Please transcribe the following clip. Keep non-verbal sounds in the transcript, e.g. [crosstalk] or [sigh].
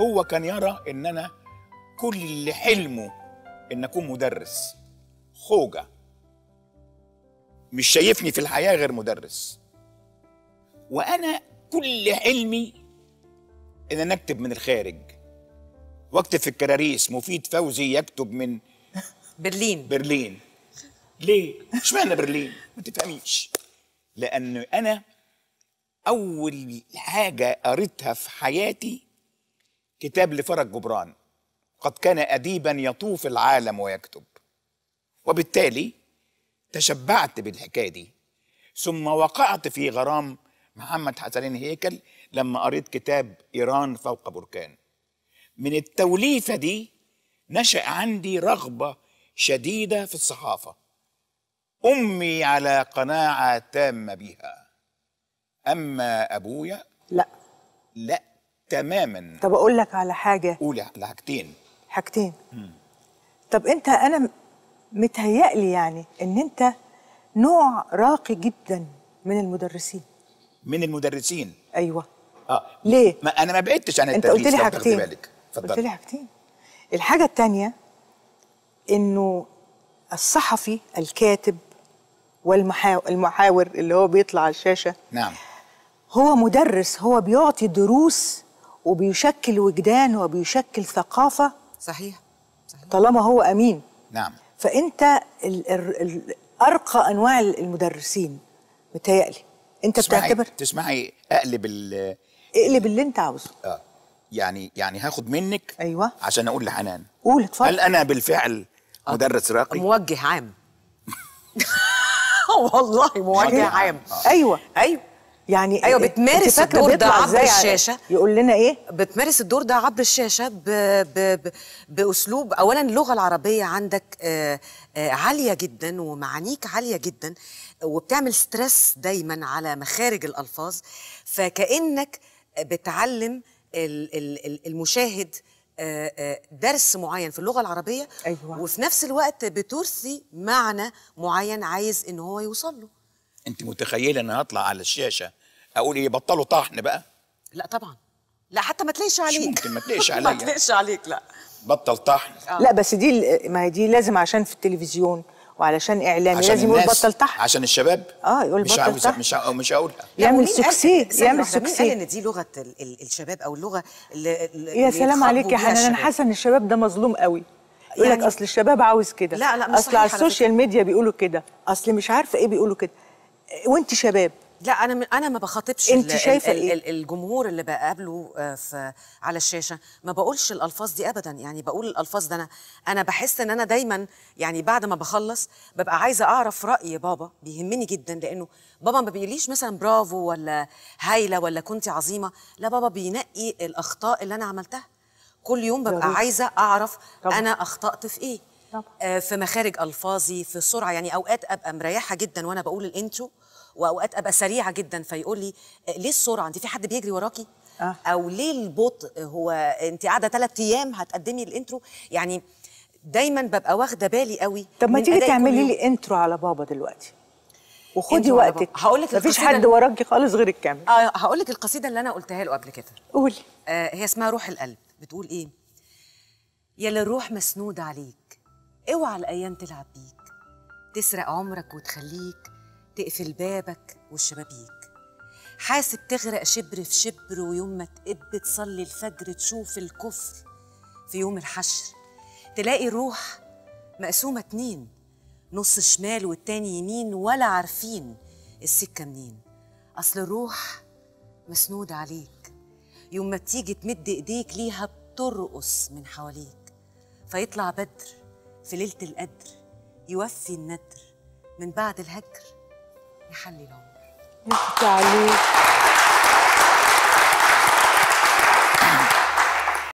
هو كان يرى ان انا كل حلمه ان اكون مدرس خوجه مش شايفني في الحياه غير مدرس وانا كل حلمي ان انا اكتب من الخارج واكتب في الكراريس مفيد فوزي يكتب من [laughs] برلين برلين ليه؟ اشمعنى برلين؟ ما تفهميش لان انا اول حاجه قريتها في حياتي كتاب لفرج جبران قد كان أديبا يطوف العالم ويكتب وبالتالي تشبعت بالحكاية دي ثم وقعت في غرام محمد حسنين هيكل لما قريت كتاب إيران فوق بركان من التوليفة دي نشأ عندي رغبة شديدة في الصحافة أمي على قناعة تامة بها أما أبويا لا لا تماما طب اقول لك على حاجه قولي على حاجتين حاجتين طب انت انا متهيألي يعني ان انت نوع راقي جدا من المدرسين من المدرسين ايوه اه ليه ما انا ما بعدتش عن انت قلت لي حاجتين بالك قلت لي حاجتين الحاجه الثانيه انه الصحفي الكاتب والمحاور اللي هو بيطلع على الشاشه نعم هو مدرس هو بيعطي دروس وبيشكل وجدان وبيشكل ثقافة صحيح, صحيح. طالما هو أمين نعم فأنت الـ الـ أرقى أنواع المدرسين متهيألي أنت تسمعي بتعتبر تسمعي أقلب ال اقلب اللي أنت عاوزه آه يعني يعني هاخد منك أيوه عشان أقول لحنان قول اتفضل هل أنا بالفعل آه. مدرس راقي؟ موجه عام [laughs] والله موجه عام أيوه أيوه يعني ايوه بتمارس الدور ده عبر يعني؟ الشاشه يقول لنا ايه بتمارس الدور ده عبر الشاشه بـ بـ بـ باسلوب اولا اللغه العربيه عندك آآ آه، آآ آه، عاليه جدا ومعانيك عاليه جدا وبتعمل ستريس دايما على مخارج الالفاظ فكانك بتعلم المشاهد آه، درس معين في اللغه العربيه أيوة. وفي نفس الوقت بترثي معنى معين عايز ان هو يوصل له انت متخيله ان هطلع على الشاشه اقول ايه بطلوا طحن بقى لا طبعا لا حتى ما تليش عليك ممكن ما تليش [laughs] عليا ما تليش عليك لا بطل طحن آه. لا بس دي ما هي دي لازم عشان في التلفزيون وعلشان اعلان لازم يقول بطل طحن عشان الشباب اه يقول مش بطل طحن مش مش هقولها يعمل سكسي يعمل سكسي قال ان دي لغه الشباب او اللغه اللي يا سلام عليك يا حنان انا حاسه ان الشباب ده مظلوم قوي يقول لك يعني اصل الشباب عاوز كده لا لا مش اصل على السوشيال ميديا بيقولوا كده اصل مش عارفه ايه بيقولوا كده وانت شباب لا انا انا ما بخاطبش انت شايفه الـ ايه؟ الـ الجمهور اللي بقابله آه، في على الشاشه ما بقولش الالفاظ دي ابدا يعني بقول الالفاظ ده انا انا بحس ان انا دايما يعني بعد ما بخلص ببقى عايزه اعرف راي بابا بيهمني جدا لانه بابا ما بيقوليش مثلا برافو ولا هايله ولا كنت عظيمه لا بابا بينقي الاخطاء اللي انا عملتها كل يوم ببقى عايزه اعرف انا اخطات في ايه طبعا. آه، في مخارج الفاظي في سرعه يعني اوقات ابقى مريحه جدا وانا بقول الانترو واوقات ابقى سريعه جدا فيقول لي آه، ليه السرعه انت في حد بيجري وراكي آه. او ليه البطء هو انت قاعده ثلاث ايام هتقدمي الانترو يعني دايما ببقى واخده بالي قوي طب ما تيجي تعملي لي انترو على بابا دلوقتي وخدي وقتك هقول لك مفيش حد وراكي خالص غير الكاميرا اه هقول لك القصيده اللي انا قلتها له قبل كده قولي آه هي اسمها روح القلب بتقول ايه يا للروح مسنود عليك اوعى الايام تلعب بيك تسرق عمرك وتخليك تقفل بابك والشبابيك حاسب تغرق شبر في شبر ويوم ما تقب تصلي الفجر تشوف الكفر في يوم الحشر تلاقي روح مقسومة اتنين نص شمال والتاني يمين ولا عارفين السكة منين أصل الروح مسنود عليك يوم ما تيجي تمد إيديك ليها بترقص من حواليك فيطلع بدر في ليلة القدر يوفي الندر من بعد الهجر يحلي العمر.